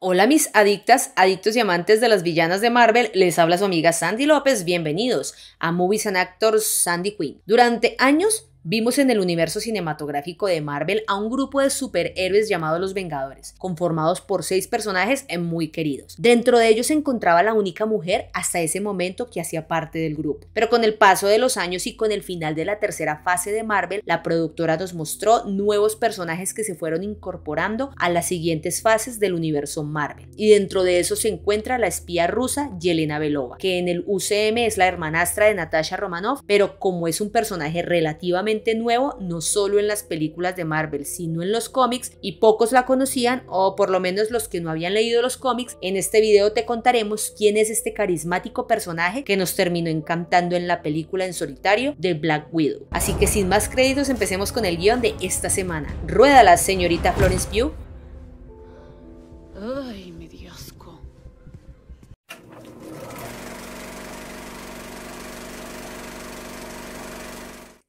Hola mis adictas, adictos y amantes de las villanas de Marvel, les habla su amiga Sandy López, bienvenidos a Movies and Actors Sandy Queen. Durante años Vimos en el universo cinematográfico de Marvel a un grupo de superhéroes llamados los Vengadores, conformados por seis personajes muy queridos. Dentro de ellos se encontraba la única mujer hasta ese momento que hacía parte del grupo. Pero con el paso de los años y con el final de la tercera fase de Marvel, la productora nos mostró nuevos personajes que se fueron incorporando a las siguientes fases del universo Marvel. Y dentro de eso se encuentra la espía rusa Yelena Belova, que en el UCM es la hermanastra de Natasha Romanoff, pero como es un personaje relativamente nuevo, no solo en las películas de Marvel, sino en los cómics, y pocos la conocían, o por lo menos los que no habían leído los cómics. En este video te contaremos quién es este carismático personaje que nos terminó encantando en la película en solitario de Black Widow. Así que sin más créditos, empecemos con el guión de esta semana. Rueda la señorita Florence View. Ay, mi diosco.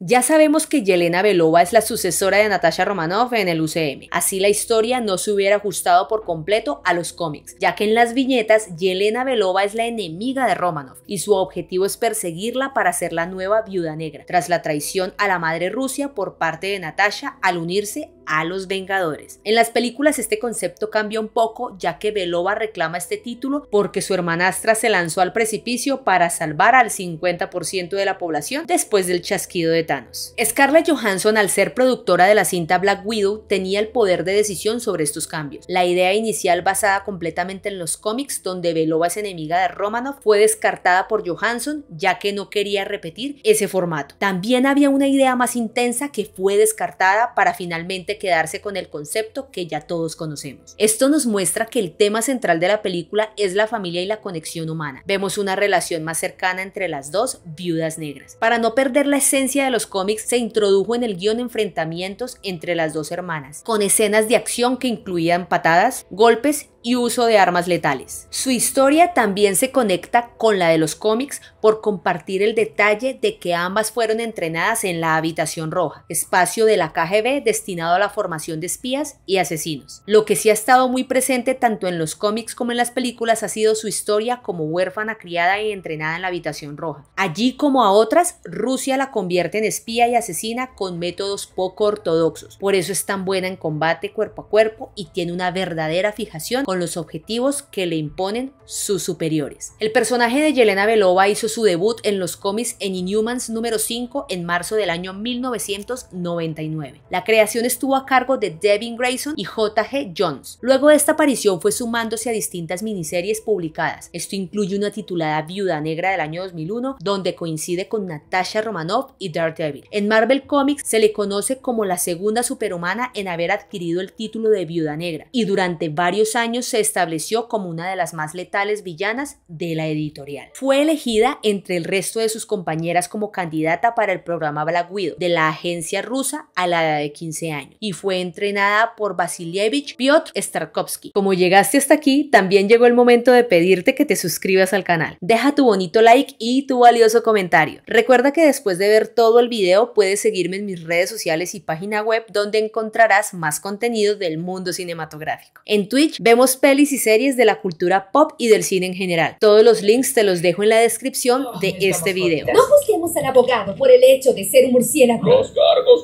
Ya sabemos que Yelena Belova es la sucesora de Natasha Romanoff en el UCM. Así la historia no se hubiera ajustado por completo a los cómics, ya que en las viñetas Yelena Belova es la enemiga de Romanoff y su objetivo es perseguirla para ser la nueva viuda negra, tras la traición a la madre Rusia por parte de Natasha al unirse a los Vengadores. En las películas este concepto cambia un poco ya que Belova reclama este título porque su hermanastra se lanzó al precipicio para salvar al 50% de la población después del chasquido de Thanos. Scarlett Johansson al ser productora de la cinta Black Widow tenía el poder de decisión sobre estos cambios. La idea inicial basada completamente en los cómics donde Belova es enemiga de Romanoff fue descartada por Johansson ya que no quería repetir ese formato. También había una idea más intensa que fue descartada para finalmente quedarse con el concepto que ya todos conocemos. Esto nos muestra que el tema central de la película es la familia y la conexión humana. Vemos una relación más cercana entre las dos viudas negras. Para no perder la esencia de los cómics, se introdujo en el guión enfrentamientos entre las dos hermanas, con escenas de acción que incluían patadas, golpes y uso de armas letales. Su historia también se conecta con la de los cómics por compartir el detalle de que ambas fueron entrenadas en la habitación roja, espacio de la KGB destinado a la formación de espías y asesinos. Lo que sí ha estado muy presente tanto en los cómics como en las películas ha sido su historia como huérfana criada y entrenada en la habitación roja. Allí como a otras, Rusia la convierte en espía y asesina con métodos poco ortodoxos. Por eso es tan buena en combate cuerpo a cuerpo y tiene una verdadera fijación con los objetivos que le imponen sus superiores. El personaje de Yelena Belova hizo su debut en los cómics en Inhumans número 5 en marzo del año 1999. La creación estuvo a cargo de Devin Grayson y J.G. Jones. Luego de esta aparición fue sumándose a distintas miniseries publicadas. Esto incluye una titulada Viuda Negra del año 2001, donde coincide con Natasha Romanoff y Daredevil. En Marvel Comics se le conoce como la segunda superhumana en haber adquirido el título de Viuda Negra y durante varios años se estableció como una de las más letales villanas de la editorial. Fue elegida entre el resto de sus compañeras como candidata para el programa Black Widow de la agencia rusa a la edad de 15 años y fue entrenada por Vasilievich Piotr Starkovsky. Como llegaste hasta aquí, también llegó el momento de pedirte que te suscribas al canal. Deja tu bonito like y tu valioso comentario. Recuerda que después de ver todo el video puedes seguirme en mis redes sociales y página web donde encontrarás más contenido del mundo cinematográfico. En Twitch vemos pelis y series de la cultura pop y del cine en general. Todos los links te los dejo en la descripción oh, de este video. No busquemos al abogado por el hecho de ser un murciélago. Los cargos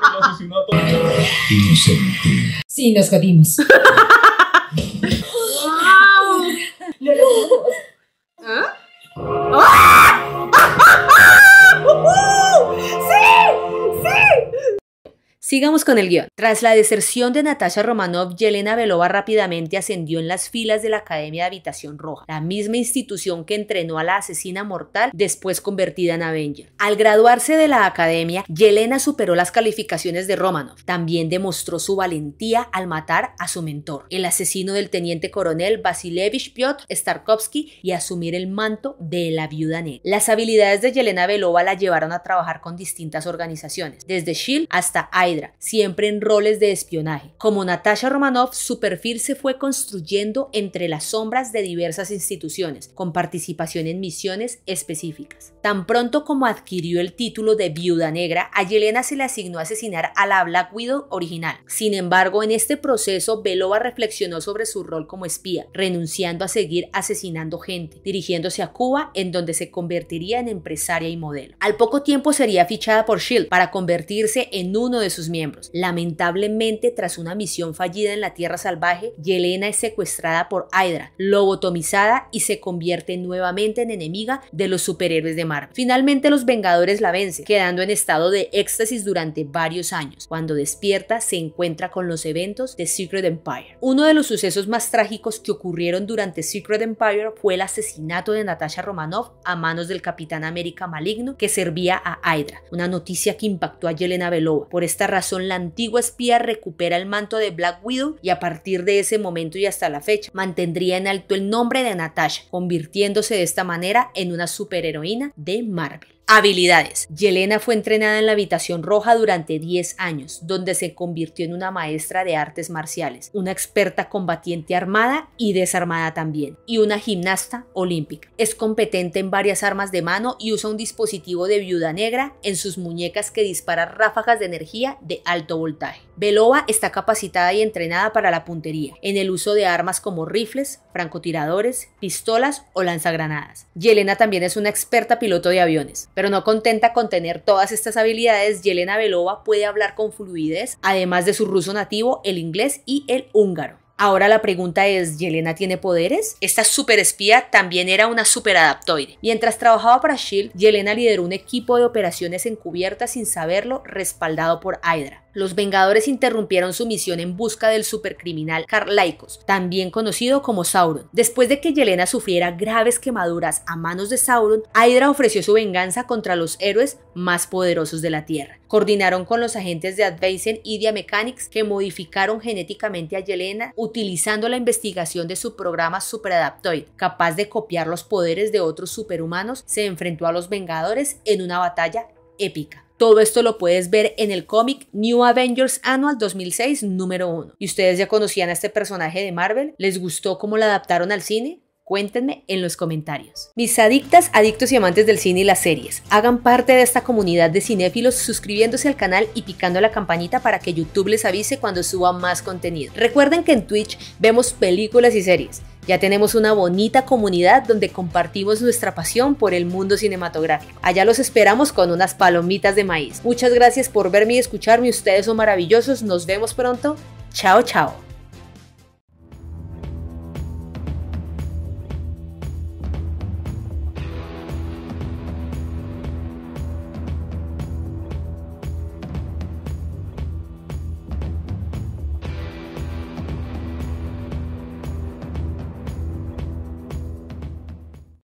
por el asesinato. Inocente. Sí, nos jodimos. Sigamos con el guión. Tras la deserción de Natasha Romanov, Yelena Belova rápidamente ascendió en las filas de la Academia de Habitación Roja, la misma institución que entrenó a la asesina mortal después convertida en Avenger. Al graduarse de la academia, Yelena superó las calificaciones de Romanov. También demostró su valentía al matar a su mentor, el asesino del teniente coronel Vasilevich Piotr Starkovsky y asumir el manto de la viuda negra. Las habilidades de Yelena Belova la llevaron a trabajar con distintas organizaciones, desde SHIELD hasta AIDA siempre en roles de espionaje. Como Natasha Romanoff, su perfil se fue construyendo entre las sombras de diversas instituciones, con participación en misiones específicas. Tan pronto como adquirió el título de viuda negra, a Yelena se le asignó asesinar a la Black Widow original. Sin embargo, en este proceso, Belova reflexionó sobre su rol como espía, renunciando a seguir asesinando gente, dirigiéndose a Cuba, en donde se convertiría en empresaria y modelo. Al poco tiempo sería fichada por Shield para convertirse en uno de sus miembros. Lamentablemente, tras una misión fallida en la Tierra Salvaje, Yelena es secuestrada por Hydra, lobotomizada y se convierte nuevamente en enemiga de los superhéroes de Marvel. Finalmente, los Vengadores la vencen, quedando en estado de éxtasis durante varios años. Cuando despierta, se encuentra con los eventos de Secret Empire. Uno de los sucesos más trágicos que ocurrieron durante Secret Empire fue el asesinato de Natasha Romanoff a manos del Capitán América Maligno que servía a Hydra, una noticia que impactó a Yelena Belova. Por esta razón, la antigua espía recupera el manto de Black Widow y a partir de ese momento y hasta la fecha mantendría en alto el nombre de Natasha, convirtiéndose de esta manera en una superheroína de Marvel. Habilidades. Yelena fue entrenada en la habitación roja durante 10 años, donde se convirtió en una maestra de artes marciales, una experta combatiente armada y desarmada también, y una gimnasta olímpica. Es competente en varias armas de mano y usa un dispositivo de viuda negra en sus muñecas que dispara ráfagas de energía de alto voltaje. Belova está capacitada y entrenada para la puntería, en el uso de armas como rifles, francotiradores, pistolas o lanzagranadas. Yelena también es una experta piloto de aviones, pero no contenta con tener todas estas habilidades, Yelena Belova puede hablar con fluidez, además de su ruso nativo, el inglés y el húngaro. Ahora la pregunta es, ¿Yelena tiene poderes? Esta superespía también era una superadaptoide. Mientras trabajaba para SHIELD, Yelena lideró un equipo de operaciones encubiertas sin saberlo, respaldado por Hydra los Vengadores interrumpieron su misión en busca del supercriminal Carlaicos, también conocido como Sauron. Después de que Yelena sufriera graves quemaduras a manos de Sauron, Hydra ofreció su venganza contra los héroes más poderosos de la Tierra. Coordinaron con los agentes de y Dia Mechanics que modificaron genéticamente a Yelena utilizando la investigación de su programa Superadaptoid, capaz de copiar los poderes de otros superhumanos, se enfrentó a los Vengadores en una batalla épica. Todo esto lo puedes ver en el cómic New Avengers Annual 2006, número 1. ¿Y ustedes ya conocían a este personaje de Marvel? ¿Les gustó cómo lo adaptaron al cine? Cuéntenme en los comentarios. Mis adictas, adictos y amantes del cine y las series, hagan parte de esta comunidad de cinéfilos suscribiéndose al canal y picando la campanita para que YouTube les avise cuando suba más contenido. Recuerden que en Twitch vemos películas y series. Ya tenemos una bonita comunidad donde compartimos nuestra pasión por el mundo cinematográfico. Allá los esperamos con unas palomitas de maíz. Muchas gracias por verme y escucharme. Ustedes son maravillosos. Nos vemos pronto. Chao, chao.